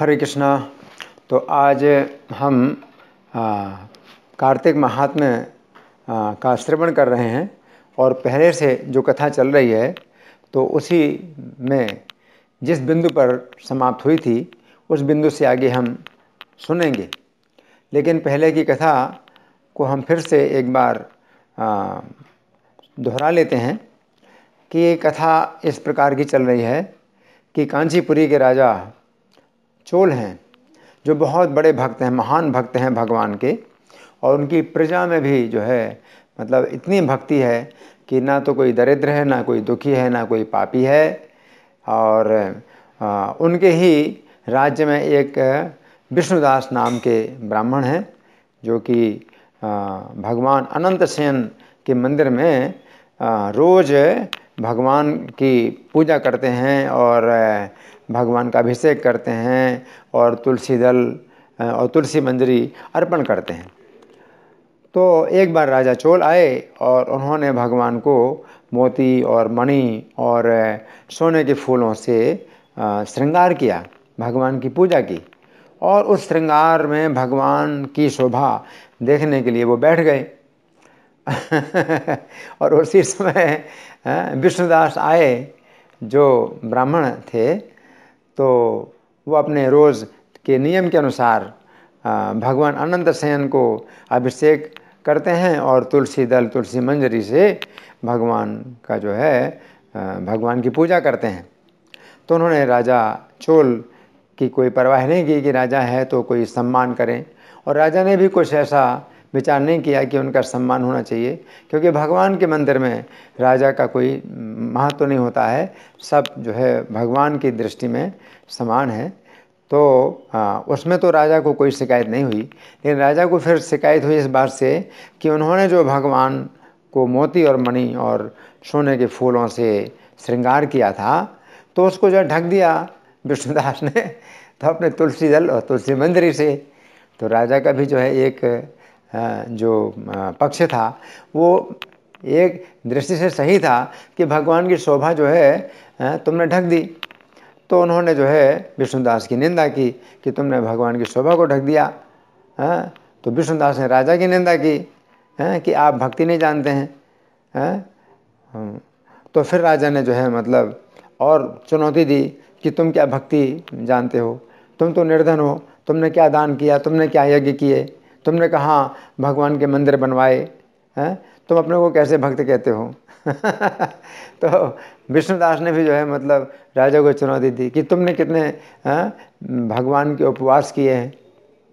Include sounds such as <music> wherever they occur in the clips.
हरे कृष्णा तो आज हम कार्तिक महात्म्य का श्रवण कर रहे हैं और पहले से जो कथा चल रही है तो उसी में जिस बिंदु पर समाप्त हुई थी उस बिंदु से आगे हम सुनेंगे लेकिन पहले की कथा को हम फिर से एक बार दोहरा लेते हैं कि ये कथा इस प्रकार की चल रही है कि कांचीपुरी के राजा चोल हैं जो बहुत बड़े भक्त हैं महान भक्त हैं भगवान के और उनकी प्रजा में भी जो है मतलब इतनी भक्ति है कि ना तो कोई दरिद्र है ना कोई दुखी है ना कोई पापी है और आ, उनके ही राज्य में एक विष्णुदास नाम के ब्राह्मण हैं जो कि भगवान अनंत सेन के मंदिर में रोज़ भगवान की पूजा करते हैं और भगवान का अभिषेक करते हैं और तुलसी दल और तुलसी मंजरी अर्पण करते हैं तो एक बार राजा चोल आए और उन्होंने भगवान को मोती और मणि और सोने के फूलों से श्रृंगार किया भगवान की पूजा की और उस श्रृंगार में भगवान की शोभा देखने के लिए वो बैठ गए <laughs> और उसी समय हाँ, विष्णुदास आए जो ब्राह्मण थे तो वो अपने रोज़ के नियम के अनुसार हाँ, भगवान अनंत सेन को अभिषेक करते हैं और तुलसी दल तुलसी मंजरी से भगवान का जो है हाँ, भगवान की पूजा करते हैं तो उन्होंने राजा चोल की कोई परवाह नहीं की कि राजा है तो कोई सम्मान करें और राजा ने भी कुछ ऐसा विचार नहीं किया कि उनका सम्मान होना चाहिए क्योंकि भगवान के मंदिर में राजा का कोई महत्व तो नहीं होता है सब जो है भगवान की दृष्टि में समान है तो हाँ उसमें तो राजा को कोई शिकायत नहीं हुई लेकिन राजा को फिर शिकायत हुई इस बात से कि उन्होंने जो भगवान को मोती और मणि और सोने के फूलों से श्रृंगार किया था तो उसको जो है ढक दिया विष्णुदास ने तो अपने तुलसी दल और तुलसी मंदिर से तो राजा का भी जो है एक जो पक्ष था वो एक दृष्टि से सही था कि भगवान की शोभा जो है तुमने ढक दी तो उन्होंने जो है विष्णुदास की निंदा की कि तुमने भगवान की शोभा को ढक दिया तो विष्णुदास ने राजा की निंदा की हैं कि आप भक्ति नहीं जानते हैं तो फिर राजा ने जो है मतलब और चुनौती दी कि तुम क्या भक्ति जानते हो तुम तो निर्धन हो तुमने क्या दान किया तुमने क्या यज्ञ किए तुमने कहा भगवान के मंदिर बनवाए हैं तुम अपने को कैसे भक्त कहते हो <laughs> तो विष्णुदास ने भी जो है मतलब राजा को चुनौती दी कि तुमने कितने हैं भगवान के उपवास किए हैं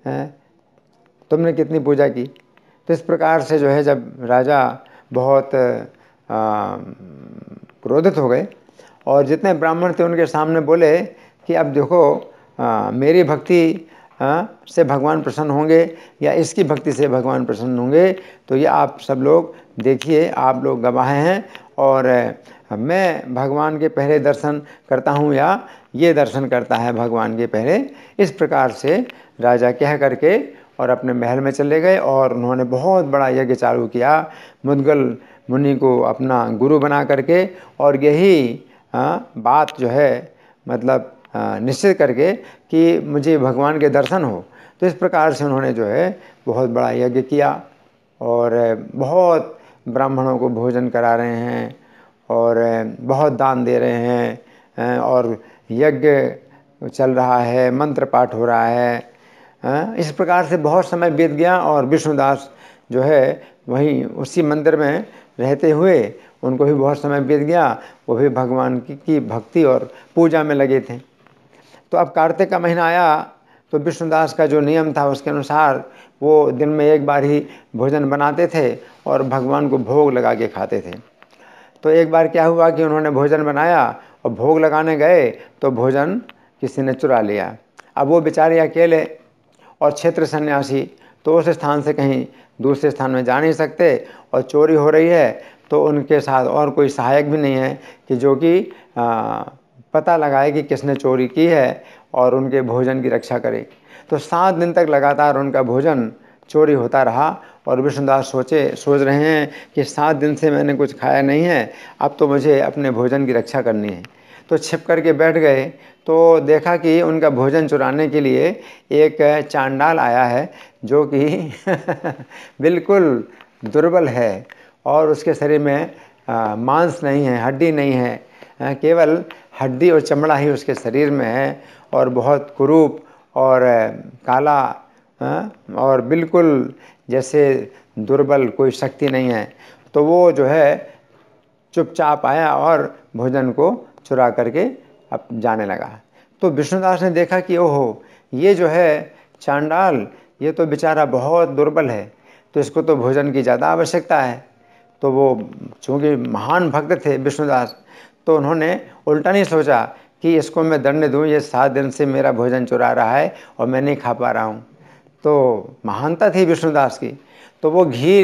हैं तुमने कितनी पूजा की तो इस प्रकार से जो है जब राजा बहुत क्रोधित हो गए और जितने ब्राह्मण थे उनके सामने बोले कि अब देखो आ, मेरी भक्ति हाँ से भगवान प्रसन्न होंगे या इसकी भक्ति से भगवान प्रसन्न होंगे तो ये आप सब लोग देखिए आप लोग गवाह हैं और मैं भगवान के पहले दर्शन करता हूँ या ये दर्शन करता है भगवान के पहले इस प्रकार से राजा कह करके और अपने महल में चले गए और उन्होंने बहुत बड़ा यज्ञ चालू किया मुदगल मुनि को अपना गुरु बना करके और यही हाँ, बात जो है मतलब निश्चित करके कि मुझे भगवान के दर्शन हो तो इस प्रकार से उन्होंने जो है बहुत बड़ा यज्ञ किया और बहुत ब्राह्मणों को भोजन करा रहे हैं और बहुत दान दे रहे हैं और यज्ञ चल रहा है मंत्र पाठ हो रहा है इस प्रकार से बहुत समय बीत गया और विष्णुदास जो है वहीं उसी मंदिर में रहते हुए उनको भी बहुत समय बीत गया वो भी भगवान की, की भक्ति और पूजा में लगे थे तो अब कार्तिक का महीना आया तो विष्णुदास का जो नियम था उसके अनुसार वो दिन में एक बार ही भोजन बनाते थे और भगवान को भोग लगा के खाते थे तो एक बार क्या हुआ कि उन्होंने भोजन बनाया और भोग लगाने गए तो भोजन किसी ने चुरा लिया अब वो बेचारे अकेले और क्षेत्र सन्यासी तो उस स्थान से कहीं दूसरे स्थान में जा नहीं सकते और चोरी हो रही है तो उनके साथ और कोई सहायक भी नहीं है कि जो कि पता लगाए कि किसने चोरी की है और उनके भोजन की रक्षा करे तो सात दिन तक लगातार उनका भोजन चोरी होता रहा और विष्णुदास सोचे सोच रहे हैं कि सात दिन से मैंने कुछ खाया नहीं है अब तो मुझे अपने भोजन की रक्षा करनी है तो छिप कर के बैठ गए तो देखा कि उनका भोजन चुराने के लिए एक चांडाल आया है जो कि <laughs> बिल्कुल दुर्बल है और उसके शरीर में मांस नहीं है हड्डी नहीं है केवल हड्डी और चमड़ा ही उसके शरीर में है और बहुत कुरूप और काला और बिल्कुल जैसे दुर्बल कोई शक्ति नहीं है तो वो जो है चुपचाप आया और भोजन को चुरा करके अब जाने लगा तो विष्णुदास ने देखा कि ओहो ये जो है चांडाल ये तो बेचारा बहुत दुर्बल है तो इसको तो भोजन की ज़्यादा आवश्यकता है तो वो चूँकि महान भक्त थे विष्णुदास तो उन्होंने उल्टा नहीं सोचा कि इसको मैं दंड दूँ ये सात दिन से मेरा भोजन चुरा रहा है और मैं नहीं खा पा रहा हूँ तो महानता थी विष्णुदास की तो वो घी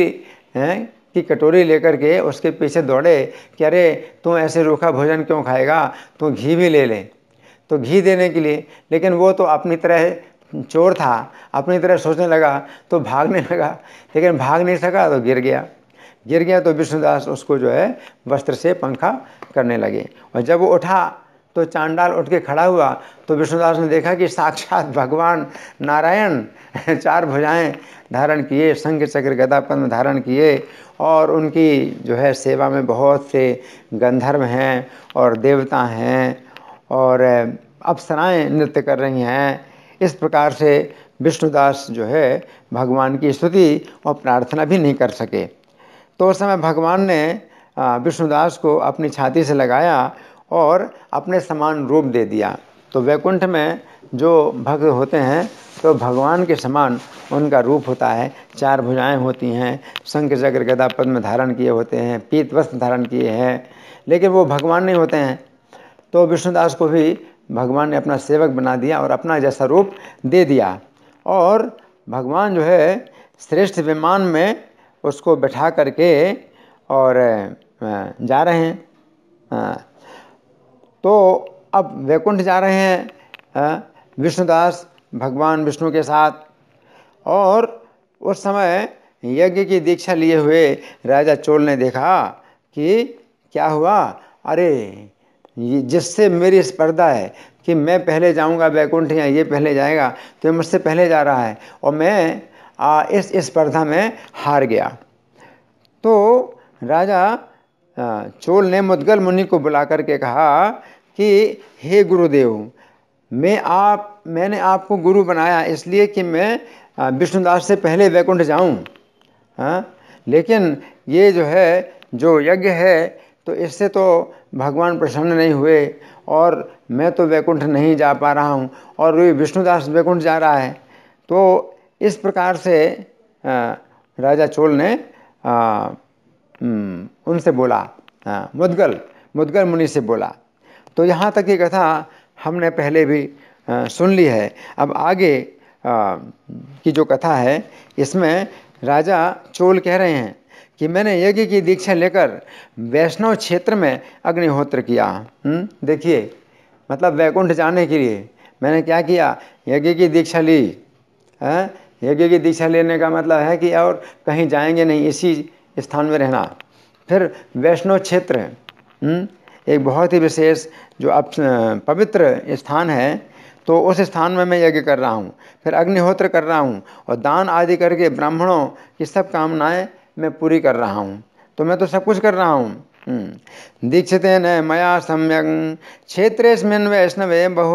की कटोरी लेकर के उसके पीछे दौड़े कि अरे तू ऐसे रूखा भोजन क्यों खाएगा तू घी भी ले ले तो घी देने के लिए लेकिन वो तो अपनी तरह चोर था अपनी तरह सोचने लगा तो भागने लगा लेकिन भाग नहीं सका तो गिर गया गिर गया तो विष्णुदास उसको जो है वस्त्र से पंखा करने लगे और जब वो उठा तो चांडाल उठ के खड़ा हुआ तो विष्णुदास ने देखा कि साक्षात भगवान नारायण चार भुजाएं धारण किए संघ चक्र गदा धारण किए और उनकी जो है सेवा में बहुत से गंधर्व हैं और देवता हैं और अप्सराएं नृत्य कर रही हैं इस प्रकार से विष्णुदास जो है भगवान की स्तुति और प्रार्थना भी नहीं कर सके तो उस समय भगवान ने विष्णुदास को अपनी छाती से लगाया और अपने समान रूप दे दिया तो वैकुंठ में जो भक्त होते हैं तो भगवान के समान उनका रूप होता है चार भुजाएं होती हैं शंख चक्र गदा पद्म धारण किए होते हैं पीत वस्त्र धारण किए हैं लेकिन वो भगवान नहीं होते हैं तो विष्णुदास को भी भगवान ने अपना सेवक बना दिया और अपना जैसा रूप दे दिया और भगवान जो है श्रेष्ठ विमान में उसको बैठा करके और जा रहे हैं तो अब वैकुंठ जा रहे हैं विष्णुदास भगवान विष्णु के साथ और उस समय यज्ञ की दीक्षा लिए हुए राजा चोल ने देखा कि क्या हुआ अरे जिससे मेरी स्पर्धा है कि मैं पहले जाऊंगा वैकुंठ या ये पहले जाएगा तो मुझसे पहले जा रहा है और मैं आ, इस स्पर्धा में हार गया तो राजा हाँ, चोल ने मुदगल मुनि को बुला करके कहा कि हे गुरुदेव मैं आप मैंने आपको गुरु बनाया इसलिए कि मैं विष्णुदास से पहले वैकुंठ जाऊं हाँ लेकिन ये जो है जो यज्ञ है तो इससे तो भगवान प्रसन्न नहीं हुए और मैं तो वैकुंठ नहीं जा पा रहा हूँ और वे विष्णुदास वैकुंठ जा रहा है तो इस प्रकार से राजा चोल ने हम्म, उनसे बोला हाँ, मुदगल मुदगल मुनि से बोला तो यहाँ तक ये कथा हमने पहले भी आ, सुन ली है अब आगे आ, की जो कथा है इसमें राजा चोल कह रहे हैं कि मैंने यज्ञ की दीक्षा लेकर वैष्णव क्षेत्र में अग्निहोत्र किया हम्म, देखिए मतलब वैकुंठ जाने के लिए मैंने क्या किया यज्ञ की दीक्षा ली हाँ, यज्ञ की दीक्षा लेने का मतलब है कि और कहीं जाएंगे नहीं इसी स्थान में रहना फिर वैष्णव क्षेत्र हम्म, एक बहुत ही विशेष जो अब पवित्र स्थान है तो उस स्थान में मैं यज्ञ कर रहा हूँ फिर अग्निहोत्र कर रहा हूँ और दान आदि करके ब्राह्मणों की सब कामनाएँ मैं पूरी कर रहा हूँ तो मैं तो सब कुछ कर रहा हूँ हम्म। दीक्षित न मया सम्यक् क्षेत्रेऽस्मिन् वैष्णवे बहु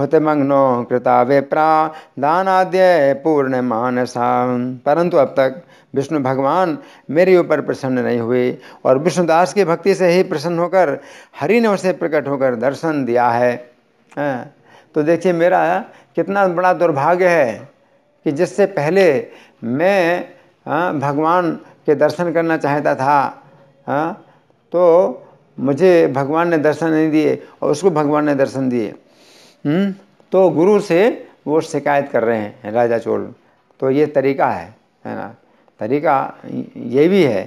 हुतमग्नो कृता विप्रा दानाद्य पूर्ण मानसा परंतु अब तक विष्णु भगवान मेरे ऊपर प्रसन्न नहीं हुए और विष्णुदास की भक्ति से ही प्रसन्न होकर हरि ने उसे प्रकट होकर दर्शन दिया है हाँ। तो देखिए मेरा कितना बड़ा दुर्भाग्य है कि जिससे पहले मैं हाँ, भगवान के दर्शन करना चाहता था हाँ तो मुझे भगवान ने दर्शन नहीं दिए और उसको भगवान ने दर्शन दिए हम्म? तो गुरु से वो शिकायत कर रहे हैं राजा चोल तो ये तरीका है है ना तरीका ये भी है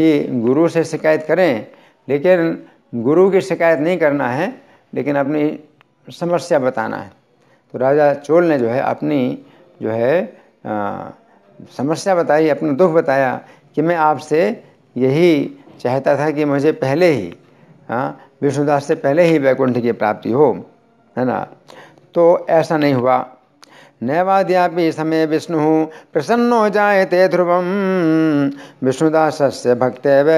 कि गुरु से शिकायत करें लेकिन गुरु की शिकायत नहीं करना है लेकिन अपनी समस्या बताना है तो राजा चोल ने जो है अपनी जो है आ, समस्या बताई अपना दुख बताया कि मैं आपसे यही चाहता था कि मुझे पहले ही हाँ विष्णुदास से पहले ही वैकुंठ की प्राप्ति हो है ना तो ऐसा नहीं हुआ नैवाद्यापी समय विष्णु प्रसन्न हो जाए ते ध्रुवम विष्णुदास से भक्त व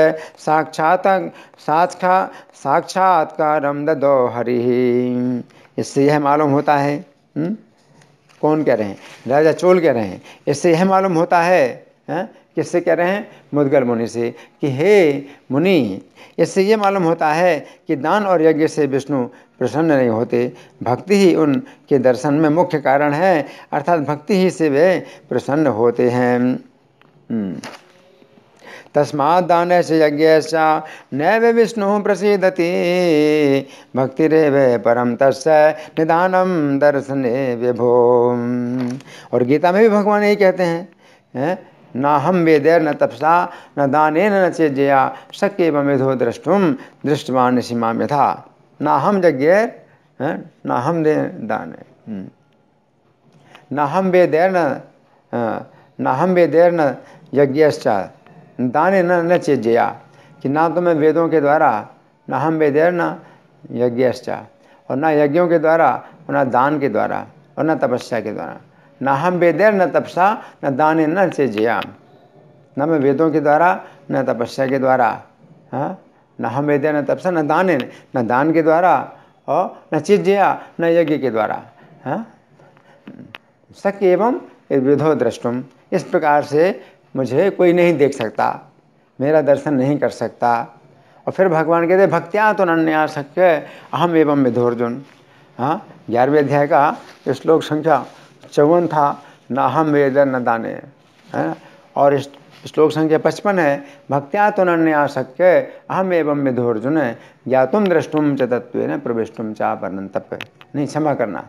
साक्षात साक्षा साक्षात्कार दो हरि इससे यह मालूम होता है हुँ? हम्म? कौन कह रहे हैं राजा चोल कह रहे हैं इससे यह मालूम होता है, है? हाँ, किससे कह रहे हैं मुदगल मुनि से कि हे मुनि इससे ये मालूम होता है कि दान और यज्ञ से विष्णु प्रसन्न नहीं होते भक्ति ही उनके दर्शन में मुख्य कारण है अर्थात भक्ति ही से वे प्रसन्न होते हैं हम्म। तस्मा दान से यज्ञ नैव विष्णु रे वे परम तस् निदानम दर्शन विभो और गीता में भी भगवान यही कहते हैं है? ना हम वेदैर न तपसा न दाने न चेजया सक्य मेधो दृष्टुम दृष्टवान सीमा में ना हम यज्ञैर ना हम दे दान हम्म। ना हम वेदैर न ना हम वेदैर न यज्ञ दाने न न चेजया कि ना तो मैं वेदों के द्वारा ना हम वेदैर न यज्ञ और ना यज्ञों के द्वारा और ना दान के द्वारा और ना तपस्या के द्वारा न हम वेदेर न तपसा न दाने न से जिया न मैं वेदों के द्वारा न तपस्या के द्वारा हाँ न हम वेदे न तपसा न दाने न दान के द्वारा और न जिया न यज्ञ के द्वारा हाँ सक एवं विधो दृष्टुम इस प्रकार से मुझे कोई नहीं देख सकता मेरा दर्शन नहीं कर सकता और फिर भगवान कहते भक्त्या तो नन्या शक्य अहम एवं विधोर्जुन हाँ ग्यारहवें अध्याय का श्लोक संख्या चौवन था ना हम वेद न दाने है और इस श्लोक संख्या पचपन है भक्त्या तो नन्याशक्य अहम एवं विधोर्जुन ज्ञातुम दृष्टुम च तत्व प्रविष्टुम चाप वर्णन तप नहीं क्षमा करना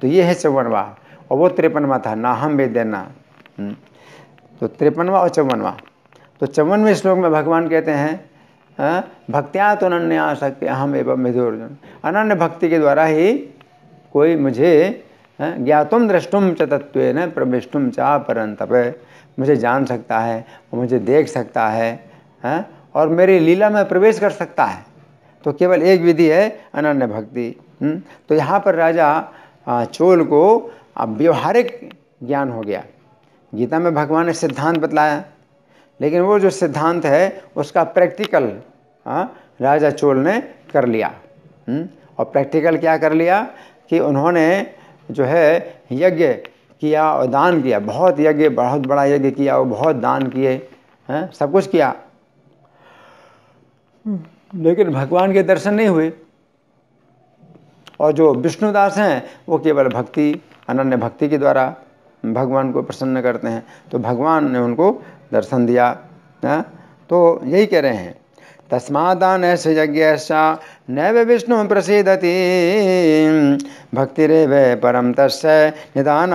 तो ये है चौवनवा और वो त्रिपनवा था ना हम वेद न हम्म। तो त्रिपनवा और चौवनवा तो चौवनवें श्लोक में भगवान कहते हैं भक्त्या तो अनन्य अहम एवं विधोर्जुन अनन्य भक्ति के द्वारा ही कोई मुझे ज्ञातुम दृष्टुम च तत्व प्रविष्टुम चा परंतप मुझे जान सकता है वो मुझे देख सकता है हैं और मेरी लीला में प्रवेश कर सकता है तो केवल एक विधि है अनन्य भक्ति हम्म? तो यहाँ पर राजा चोल को अब व्यवहारिक ज्ञान हो गया गीता में भगवान ने सिद्धांत बतलाया लेकिन वो जो सिद्धांत है उसका प्रैक्टिकल राजा चोल ने कर लिया हम्म? और प्रैक्टिकल क्या कर लिया कि उन्होंने जो है यज्ञ किया और दान किया बहुत यज्ञ बहुत बड़ा यज्ञ किया और बहुत दान किए हैं सब कुछ किया हम्म। लेकिन भगवान के दर्शन नहीं हुए और जो विष्णुदास हैं वो केवल भक्ति अनन्य भक्ति के द्वारा भगवान को प्रसन्न करते हैं तो भगवान ने उनको दर्शन दिया ना? तो यही कह रहे हैं तस्मादानस्य यज्ञश्च नैव विष्णु प्रसिदति भक्तिरेव परम तस् निदान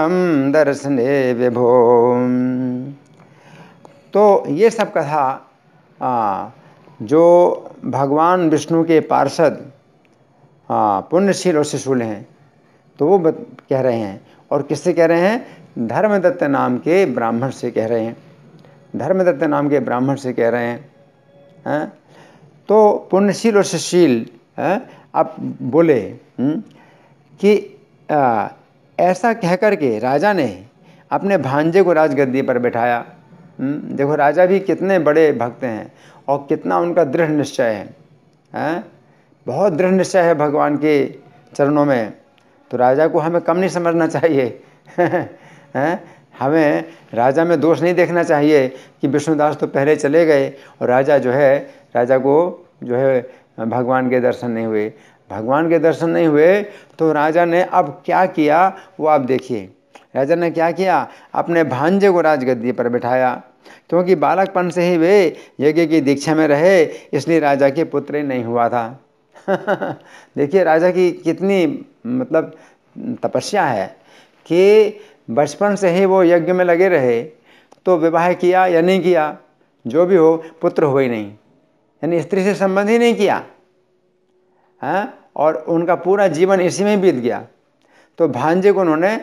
दर्शने विभो तो ये सब कथा जो भगवान विष्णु के पार्षद पुण्यशील और शिशुल हैं तो वो कह रहे हैं और किससे कह रहे हैं धर्मदत्त नाम के ब्राह्मण से कह रहे हैं धर्मदत्त नाम के ब्राह्मण से कह रहे हैं तो पुण्यशील और सुशील आप बोले हम्म, कि ऐसा कह कर के राजा ने अपने भांजे को राजगद्दी पर बैठाया हम्म, देखो राजा भी कितने बड़े भक्त हैं और कितना उनका दृढ़ निश्चय है हैं बहुत दृढ़ निश्चय है भगवान के चरणों में तो राजा को हमें कम नहीं समझना चाहिए <laughs> हैं हमें राजा में दोष नहीं देखना चाहिए कि विष्णुदास तो पहले चले गए और राजा जो है राजा को जो है भगवान के दर्शन नहीं हुए भगवान के दर्शन नहीं हुए तो राजा ने अब क्या किया वो आप देखिए राजा ने क्या किया अपने भांजे को राजगद्दी पर बिठाया क्योंकि बालकपन से ही वे यज्ञ की दीक्षा में रहे इसलिए राजा के पुत्र नहीं हुआ था <laughs> देखिए राजा की कितनी मतलब तपस्या है कि बचपन से ही वो यज्ञ में लगे रहे तो विवाह किया या नहीं किया जो भी हो पुत्र हुए नहीं यानी स्त्री से संबंध ही नहीं किया हैं हाँ? और उनका पूरा जीवन इसी में बीत गया तो भांजे को उन्होंने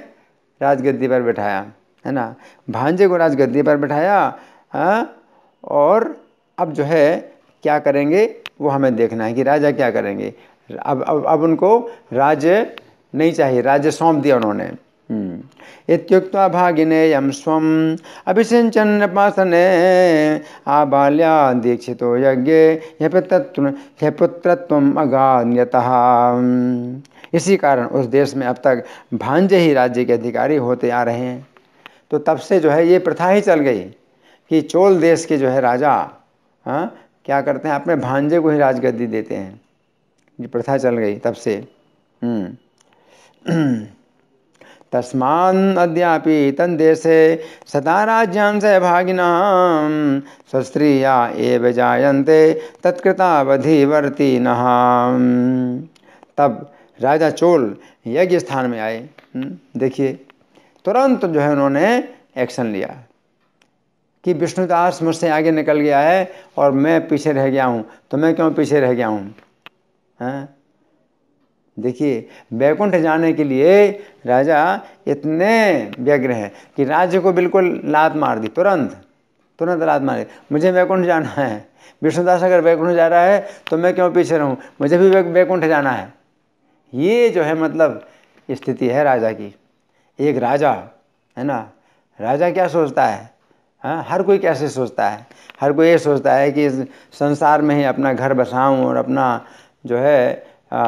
राजगद्दी पर बैठाया है ना भांजे को राजगद्दी पर बैठाया हाँ और अब जो है क्या करेंगे वो हमें देखना है कि राजा क्या करेंगे अब अब अब उनको राज्य नहीं चाहिए राज्य सौंप दिया उन्होंने हम्म। इत्युक्त्वा स्व अभिषिंचन अभिषिञ्चन्नपासने आबाल्या दीक्षितो यज्ञे ह्यपितत्व ह्यपुत्रत्वम् अगान्यत इसी कारण उस देश में अब तक भांजे ही राज्य के अधिकारी होते आ रहे हैं तो तब से जो है ये प्रथा ही चल गई कि चोल देश के जो है राजा हाँ क्या करते हैं अपने भांजे को ही राजगद्दी देते हैं ये प्रथा चल गई तब से हम्म। तस्मा अद्यापि तन्देशे सदा राज्यां सहभागिनां स्वस्त्रिया एव जायन्ते तत्कृतावधिवर्तिनः तब राजा चोल यज्ञ स्थान में आए हम्म, देखिए तुरंत जो है उन्होंने एक्शन लिया कि विष्णुदास मुझसे आगे निकल गया है और मैं पीछे रह गया हूँ तो मैं क्यों पीछे रह गया हूँ हाँ? देखिए बैकुंठ जाने के लिए राजा इतने व्यग्र हैं कि राज्य को बिल्कुल लात मार दी तुरंत तुरंत लात मार दी मुझे बैकुंठ जाना है विष्णुदास अगर बैकुंठ जा रहा है तो मैं क्यों पीछे रहूँ मुझे भी बैकुंठ जाना है ये जो है मतलब स्थिति है राजा की एक राजा है ना राजा क्या सोचता है हाँ हर कोई कैसे सोचता है हर कोई ये सोचता है कि संसार में ही अपना घर बसाऊँ और अपना जो है आ,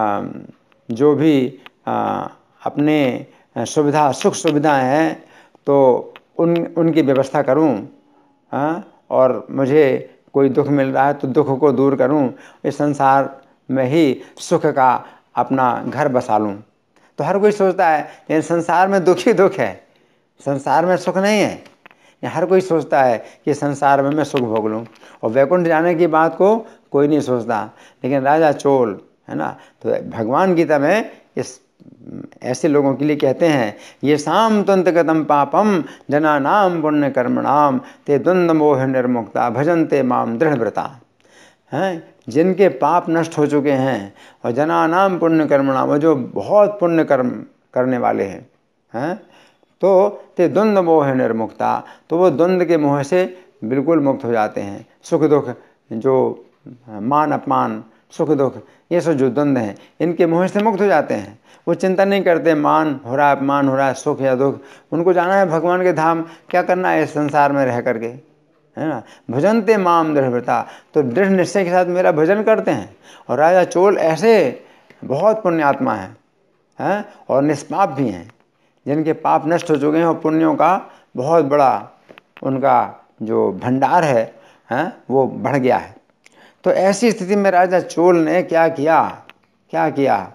जो भी आ, अपने सुविधा सुख सुविधाएं हैं तो उन उनकी व्यवस्था करूं और मुझे कोई दुख मिल रहा है तो दुख को दूर करूं इस संसार में ही सुख का अपना घर बसा लूँ तो हर कोई सोचता है लेकिन संसार में दुख ही दुख है संसार में सुख नहीं है या हर कोई सोचता है कि संसार में मैं सुख भोग लूँ और वैकुंठ जाने की बात को कोई नहीं सोचता लेकिन राजा चोल है ना तो भगवान गीता में इस ऐसे लोगों के लिए कहते हैं ये शाम तंतगतम पापम जना नाम पुण्य कर्मणाम ते द्वंद मोह निर्मुक्ता भजनते माम दृढ़ व्रता हैं जिनके पाप नष्ट हो चुके हैं और जना नाम पुण्य कर्मणाम जो बहुत पुण्य कर्म करने वाले हैं हैं तो ते द्वंद मोह निर्मुक्ता तो वो द्वंद्व के मोह से बिल्कुल मुक्त हो जाते हैं सुख दुख जो मान अपमान सुख दुख ये सब जो द्वंद्व हैं इनके मोह से मुक्त हो जाते हैं वो चिंता नहीं करते मान हो रहा है अपमान हो रहा है सुख या दुख उनको जाना है भगवान के धाम क्या करना है इस संसार में रह करके है ना भजनते माम दृढ़ता तो दृढ़ निश्चय के साथ मेरा भजन करते हैं और राजा चोल ऐसे बहुत पुण्यात्मा हैं हैं और निष्पाप भी हैं जिनके पाप नष्ट हो चुके हैं और पुण्यों का बहुत बड़ा उनका जो भंडार है हैं वो बढ़ गया है तो ऐसी स्थिति में राजा चोल ने क्या किया क्या किया है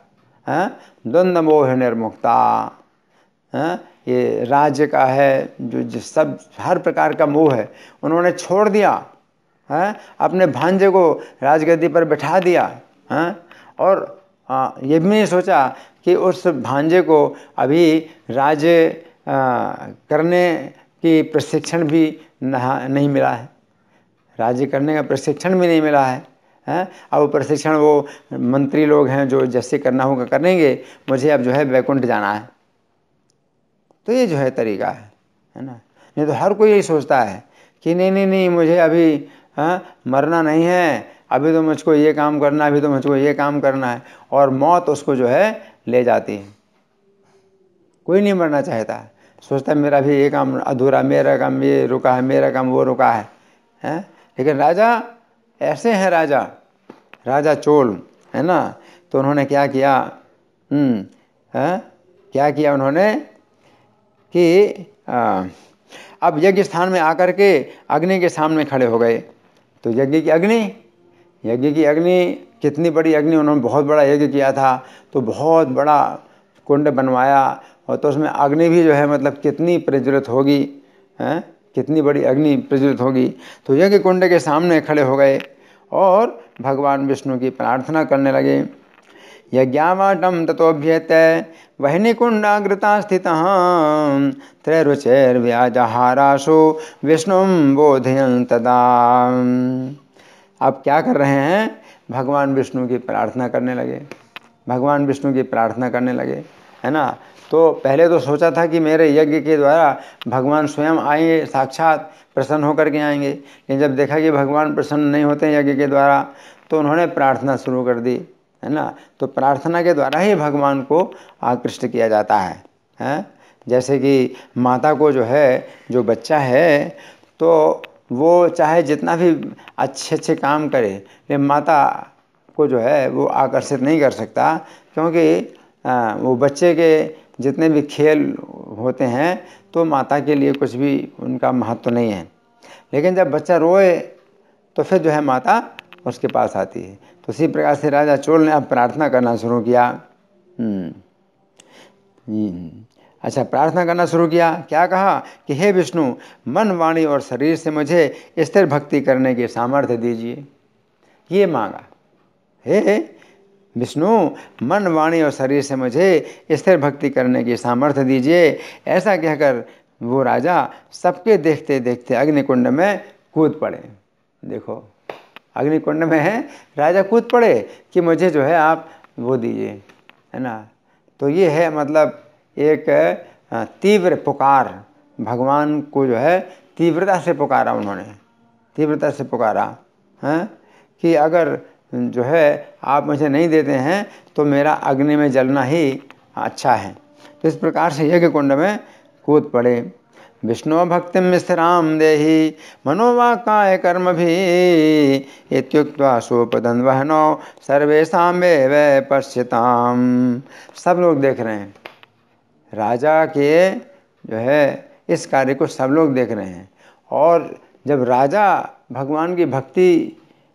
हाँ? द्वंद्व मोह निर्मुक्ता है हाँ? ये राज्य का है जो जिस सब हर प्रकार का मोह है उन्होंने छोड़ दिया है हाँ? अपने भांजे को राजगद्दी पर बैठा दिया है और ये भी नहीं सोचा कि उस भांजे को अभी राज्य करने की प्रशिक्षण भी नहीं मिला है राज्य करने का प्रशिक्षण भी नहीं मिला है हैं अब प्रशिक्षण वो मंत्री लोग हैं जो जैसे करना होगा करेंगे मुझे अब जो है वैकुंठ जाना है तो ये जो है तरीका है है ना नहीं तो हर कोई यही सोचता है कि नहीं नहीं नहीं मुझे अभी हा? मरना नहीं है अभी तो मुझको ये काम करना है अभी तो मुझको ये काम करना है और मौत उसको जो है ले जाती है कोई नहीं मरना चाहता सोचता है मेरा भी ये काम अधूरा मेरा काम ये रुका है मेरा काम वो रुका है है लेकिन राजा ऐसे हैं राजा राजा चोल है ना तो उन्होंने क्या किया हम्म क्या किया उन्होंने कि आ, अब यज्ञ स्थान में आकर के अग्नि के सामने खड़े हो गए तो यज्ञ की अग्नि यज्ञ की अग्नि कितनी बड़ी अग्नि उन्होंने बहुत बड़ा यज्ञ किया था तो बहुत बड़ा कुंड बनवाया और तो उसमें अग्नि भी जो है मतलब कितनी प्रज्वलित होगी हैं कितनी बड़ी अग्नि प्रज्वलित होगी तो यज्ञ कुंड के सामने खड़े हो गए और भगवान विष्णु की प्रार्थना करने लगे यज्ञावाटम तथोभ्यत कुंडाग्रता स्थित व्याजहाराशो विष्णु बोधयन तदा आप क्या कर रहे हैं भगवान विष्णु की प्रार्थना करने लगे भगवान विष्णु की प्रार्थना करने लगे है ना तो पहले तो सोचा था कि मेरे यज्ञ के द्वारा भगवान स्वयं आएंगे साक्षात प्रसन्न होकर के आएंगे लेकिन जब देखा कि भगवान प्रसन्न नहीं होते यज्ञ के द्वारा तो उन्होंने प्रार्थना शुरू कर दी है ना तो प्रार्थना के द्वारा ही भगवान को आकृष्ट किया जाता है हैं जैसे कि माता को जो है जो बच्चा है तो वो चाहे जितना भी अच्छे अच्छे काम करे लेकिन माता को जो है वो आकर्षित नहीं कर सकता क्योंकि वो बच्चे के जितने भी खेल होते हैं तो माता के लिए कुछ भी उनका महत्व नहीं है लेकिन जब बच्चा रोए तो फिर जो है माता उसके पास आती है तो इसी प्रकार से राजा चोल ने अब प्रार्थना करना शुरू किया हम्म। हम्म। अच्छा प्रार्थना करना शुरू किया क्या कहा कि हे विष्णु मन वाणी और शरीर से मुझे स्थिर भक्ति करने की सामर्थ्य दीजिए ये मांगा हे विष्णु मन वाणी और शरीर से मुझे स्थिर भक्ति करने की सामर्थ्य दीजिए ऐसा कहकर वो राजा सबके देखते देखते अग्निकुंड में कूद पड़े देखो अग्निकुंड में है राजा कूद पड़े कि मुझे जो है आप वो दीजिए है ना तो ये है मतलब एक तीव्र पुकार भगवान को जो है तीव्रता से पुकारा उन्होंने तीव्रता से पुकारा हैं हाँ? कि अगर जो है आप मुझे नहीं देते हैं तो मेरा अग्नि में जलना ही अच्छा है तो इस प्रकार से यज्ञ कुंड में कूद पड़े विष्णु भक्ति मिश्राम दे मनोवा काय कर्म भी सोप सुपदन वहनो सर्वेशा वे वे पश्यताम सब लोग देख रहे हैं राजा के जो है इस कार्य को सब लोग देख रहे हैं और जब राजा भगवान की भक्ति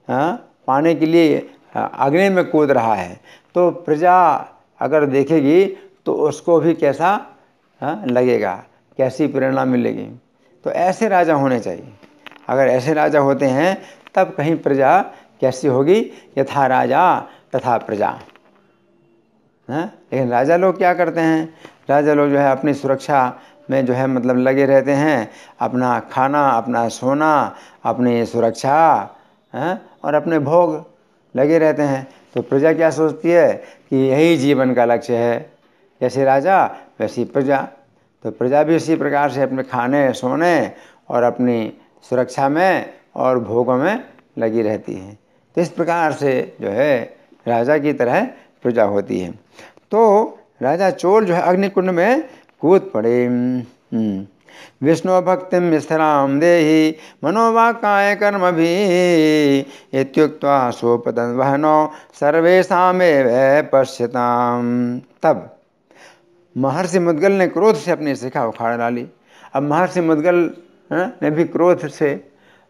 हाँ, पाने के लिए अग्नि में कूद रहा है तो प्रजा अगर देखेगी तो उसको भी कैसा लगेगा कैसी प्रेरणा मिलेगी तो ऐसे राजा होने चाहिए अगर ऐसे राजा होते हैं तब कहीं प्रजा कैसी होगी यथा राजा तथा प्रजा है लेकिन राजा लोग क्या करते हैं राजा लोग जो है अपनी सुरक्षा में जो है मतलब लगे रहते हैं अपना खाना अपना सोना अपनी सुरक्षा है और अपने भोग लगे रहते हैं तो प्रजा क्या सोचती है कि यही जीवन का लक्ष्य है जैसे राजा वैसी प्रजा तो प्रजा भी इसी प्रकार से अपने खाने सोने और अपनी सुरक्षा में और भोगों में लगी रहती है तो इस प्रकार से जो है राजा की तरह प्रजा होती है तो राजा चोर जो है अग्निकुंड में कूद पड़े हम्म। विष्णु भक्ति विसरां देहि मनोवाकाय भी सोपद सोपतन्वहनौ सर्वेशा पश्यता तब महर्षि मुद्गल ने क्रोध से अपनी शिखा उखाड़ डाली अब महर्षि मुद्गल हाँ, ने भी क्रोध से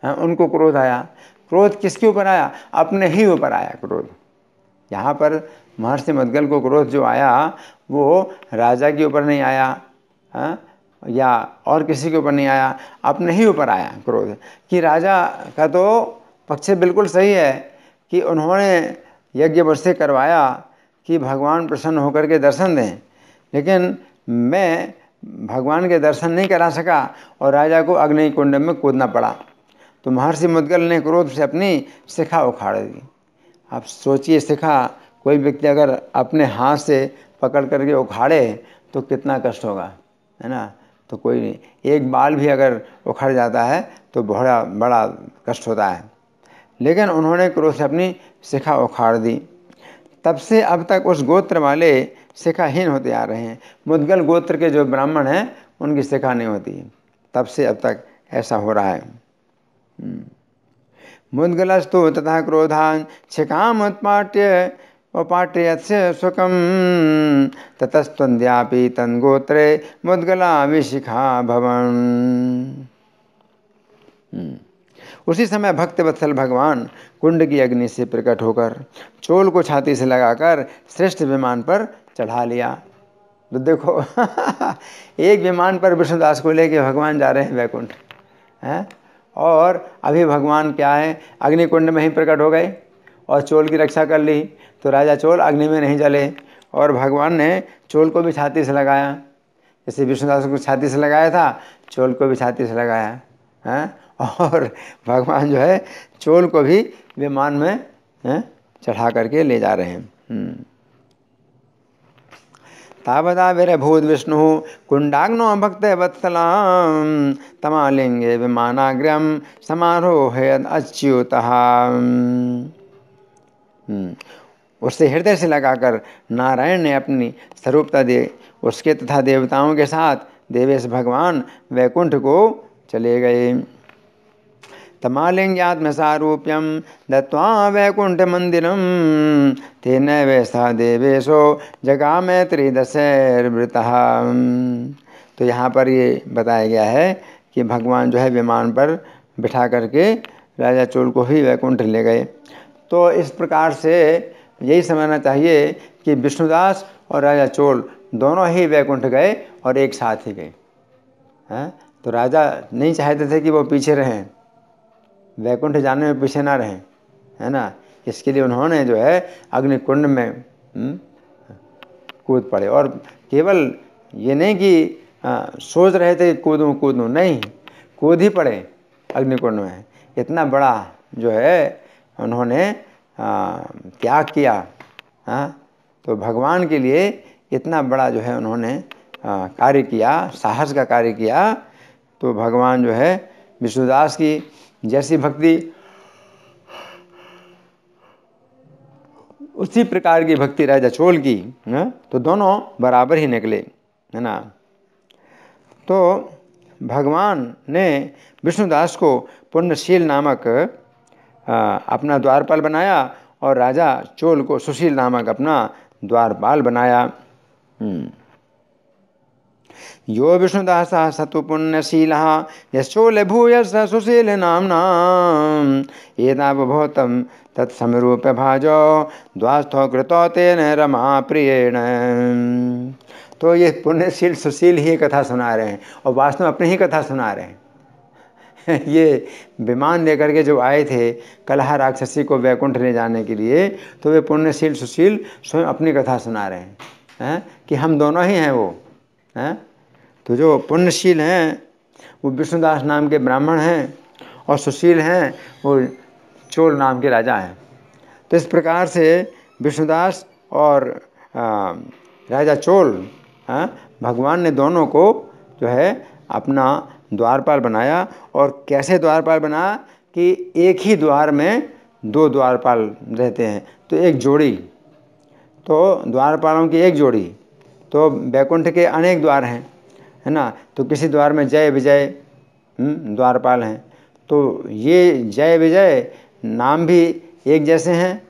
हाँ, उनको क्रोध आया क्रोध किसके ऊपर आया अपने ही ऊपर आया क्रोध यहाँ पर महर्षि मुद्गल को क्रोध जो आया वो राजा के ऊपर नहीं आया हाँ या और किसी के ऊपर नहीं आया अपने ही ऊपर आया क्रोध कि राजा का तो पक्ष बिल्कुल सही है कि उन्होंने यज्ञ वर्ष करवाया कि भगवान प्रसन्न होकर के दर्शन दें लेकिन मैं भगवान के दर्शन नहीं करा सका और राजा को अग्नि कुंड में कूदना पड़ा तो महर्षि मुद्गल ने क्रोध से अपनी शिखा उखाड़ दी आप सोचिए शिखा कोई व्यक्ति अगर अपने हाथ से पकड़ करके उखाड़े तो कितना कष्ट होगा है ना तो कोई नहीं एक बाल भी अगर उखड़ जाता है तो बड़ा बड़ा कष्ट होता है लेकिन उन्होंने क्रोध से अपनी शिखा उखाड़ दी तब से अब तक उस गोत्र वाले शिखाहीन होते आ रहे हैं मुदगल गोत्र के जो ब्राह्मण हैं उनकी शिखा नहीं होती तब से अब तक ऐसा हो रहा है हम्म। मुद्गलस्तु तथा क्रोधान शिखाम उत्पाट्य वपाट्रियस्य सुखं ततस्त्वन्द्यापि मुद्गला विशिखा भवन हम्म। उसी समय भक्त वत्सल भगवान कुंड की अग्नि से प्रकट होकर चोल को छाती से लगाकर श्रेष्ठ विमान पर चढ़ा लिया तो देखो <laughs> एक विमान पर विष्णुदास को लेके भगवान जा रहे हैं वैकुंठ हैं और अभी भगवान क्या है अग्निकुंड में ही प्रकट हो गए और चोल की रक्षा कर ली तो राजा चोल अग्नि में नहीं जले और भगवान ने चोल को भी छाती से लगाया जैसे विष्णुदास को छाती से लगाया था चोल को भी छाती से लगाया है हाँ? और भगवान जो है चोल को भी विमान में हाँ, चढ़ा करके ले जा रहे हैं हम्म। तावदा भूत विष्णु कुंडाग्नो भक्त वत्सलाम तमालिंगे विमानाग्रम समारोह अच्युत हम्म। उससे हृदय से लगाकर नारायण ने अपनी स्वरूपता दे उसके तथा देवताओं के साथ देवेश भगवान वैकुंठ को चले गए तमालिंग्यात्मसारूप्यम दत्वा वैकुंठ मंदिरम तेन वैसा देवेशो जगाम त्रिदशैर्वृता तो यहाँ पर ये बताया गया है कि भगवान जो है विमान पर बिठा करके राजा चोल को ही वैकुंठ ले गए तो इस प्रकार से यही समझना चाहिए कि विष्णुदास और राजा चोल दोनों ही वैकुंठ गए और एक साथ ही गए हैं हाँ? तो राजा नहीं चाहते थे कि वो पीछे रहें वैकुंठ जाने में पीछे ना रहें है ना इसके लिए उन्होंने जो है अग्निकुंड में हम्म, कूद पड़े और केवल ये नहीं कि आ, सोच रहे थे कि कूदूँ कूदूँ नहीं कूद ही पड़े अग्निकुंड में इतना बड़ा जो है उन्होंने त्याग किया हाँ तो भगवान के लिए इतना बड़ा जो है उन्होंने कार्य किया साहस का कार्य किया तो भगवान जो है विष्णुदास की जैसी भक्ति उसी प्रकार की भक्ति राजा चोल की ना? तो दोनों बराबर ही निकले है ना तो भगवान ने विष्णुदास को पुण्यशील नामक अपना द्वारपाल बनाया और राजा चोल को सुशील नामक अपना द्वारपाल बनाया हम्म। यो विष्णुदास सतु पुण्यशील यशोल स सुशील नामना एतावभूतम तत्समरूप भाजो द्वास्थो कृतो तेन रमा प्रियण तो ये पुण्यशील सुशील ही कथा सुना रहे हैं और वास्तव में अपनी ही कथा सुना रहे हैं <laughs> ये विमान लेकर के जो आए थे कलहा राक्षसी को वैकुंठ ले जाने के लिए तो वे पुण्यशील सुशील स्वयं अपनी कथा सुना रहे हैं है? कि हम दोनों ही हैं वो हैं तो जो पुण्यशील हैं वो विष्णुदास नाम के ब्राह्मण हैं और सुशील हैं वो चोल नाम के राजा हैं तो इस प्रकार से विष्णुदास और आ, राजा चोल आ, भगवान ने दोनों को जो है अपना द्वारपाल बनाया और कैसे द्वारपाल बना कि एक ही द्वार में दो द्वारपाल रहते हैं तो एक जोड़ी तो द्वारपालों की एक जोड़ी तो बैकुंठ के अनेक द्वार हैं है ना तो किसी द्वार में जय विजय हम्म, द्वारपाल हैं तो ये जय विजय नाम भी एक जैसे हैं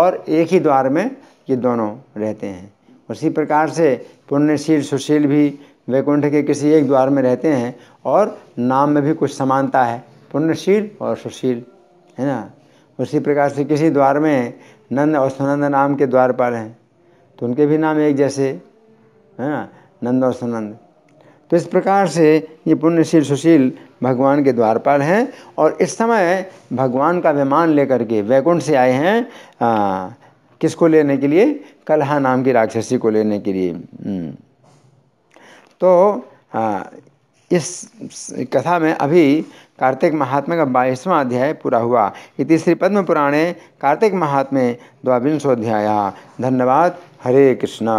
और एक ही द्वार में ये दोनों रहते हैं उसी प्रकार से पुण्यशील सुशील भी वैकुंठ के किसी एक द्वार में रहते हैं और नाम में भी कुछ समानता है पुण्यशील और सुशील है ना उसी प्रकार से किसी द्वार में नंद और सुनंद नाम के द्वार पर हैं तो उनके भी नाम एक जैसे है ना नंद और सुनंद तो इस प्रकार से ये पुण्यशील सुशील भगवान के द्वार पर हैं और इस समय भगवान का विमान लेकर के वैकुंठ से आए हैं किसको लेने के लिए कलहा नाम की राक्षसी को लेने के लिए हम्म। तो हाँ, इस कथा में अभी कार्तिक महात्मा का बाईसवां अध्याय पूरा हुआ इति श्री पद्म पुराणे कार्तिक महात्म्य द्वाविंशोध्याय धन्यवाद हरे कृष्णा